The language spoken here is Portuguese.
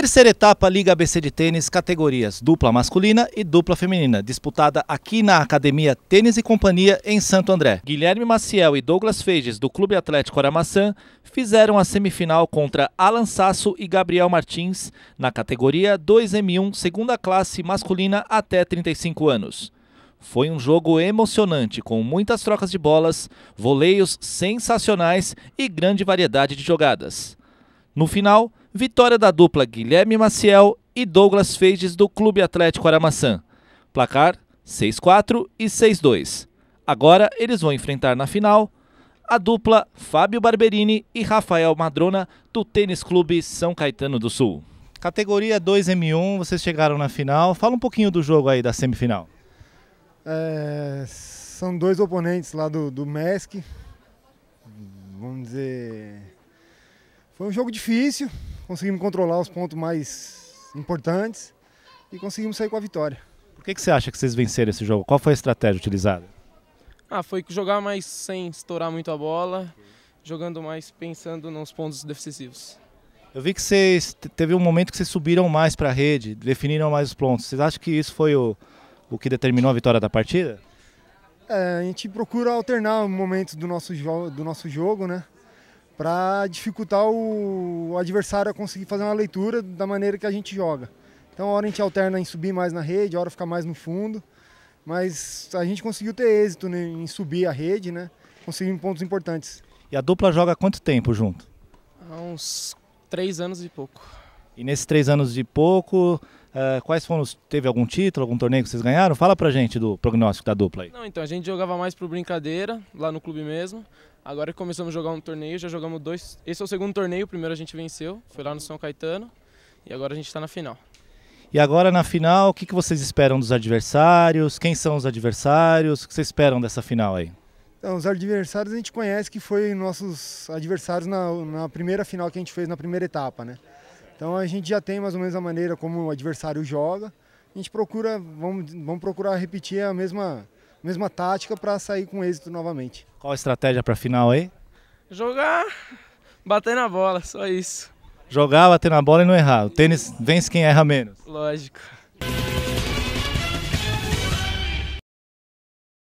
Terceira etapa Liga ABC de Tênis, categorias dupla masculina e dupla feminina, disputada aqui na Academia Tênis e Companhia em Santo André. Guilherme Maciel e Douglas Feiges do Clube Atlético Aramaçã fizeram a semifinal contra Alan Sasso e Gabriel Martins na categoria 2M1, segunda classe masculina até 35 anos. Foi um jogo emocionante, com muitas trocas de bolas, voleios sensacionais e grande variedade de jogadas. No final, vitória da dupla Guilherme Maciel e Douglas Feiges do Clube Atlético Aramaçã. Placar 6-4 e 6-2. Agora eles vão enfrentar na final a dupla Fábio Barberini e Rafael Madrona do Tênis Clube São Caetano do Sul. Categoria 2M1, vocês chegaram na final. Fala um pouquinho do jogo aí da semifinal. É, são dois oponentes lá do, do MESC. Vamos dizer. Foi um jogo difícil, conseguimos controlar os pontos mais importantes e conseguimos sair com a vitória. Por que, que você acha que vocês venceram esse jogo? Qual foi a estratégia utilizada? Ah, foi jogar mais sem estourar muito a bola, jogando mais pensando nos pontos decisivos. Eu vi que vocês teve um momento que vocês subiram mais para a rede, definiram mais os pontos. Vocês acham que isso foi o, o que determinou a vitória da partida? É, a gente procura alternar o momento do nosso, do nosso jogo, né? para dificultar o, adversário a conseguir fazer uma leitura da maneira que a gente joga. Então, a hora a gente alterna em subir mais na rede, a hora ficar mais no fundo, mas a gente conseguiu ter êxito em subir a rede, né? Conseguimos pontos importantes. E a dupla joga quanto tempo junto? Há uns três anos e pouco. E nesses três anos e pouco, Uh, quais foram os, Teve algum título, algum torneio que vocês ganharam? Fala pra gente do prognóstico da dupla aí. Não, então, a gente jogava mais por brincadeira, lá no clube mesmo. Agora que começamos a jogar um torneio, já jogamos dois. Esse é o segundo torneio, o primeiro a gente venceu, foi lá no São Caetano. E agora a gente está na final. E agora na final, o que, que vocês esperam dos adversários? Quem são os adversários? O que vocês esperam dessa final aí? Então, os adversários a gente conhece que foi nossos adversários na, na primeira final que a gente fez, na primeira etapa, né? Então a gente já tem mais ou menos a maneira como o adversário joga. A gente procura, vamos, vamos procurar repetir a mesma, mesma tática para sair com êxito novamente. Qual a estratégia para a final aí? Jogar, bater na bola, só isso. Jogar, bater na bola e não errar. O tênis vence quem erra menos. Lógico.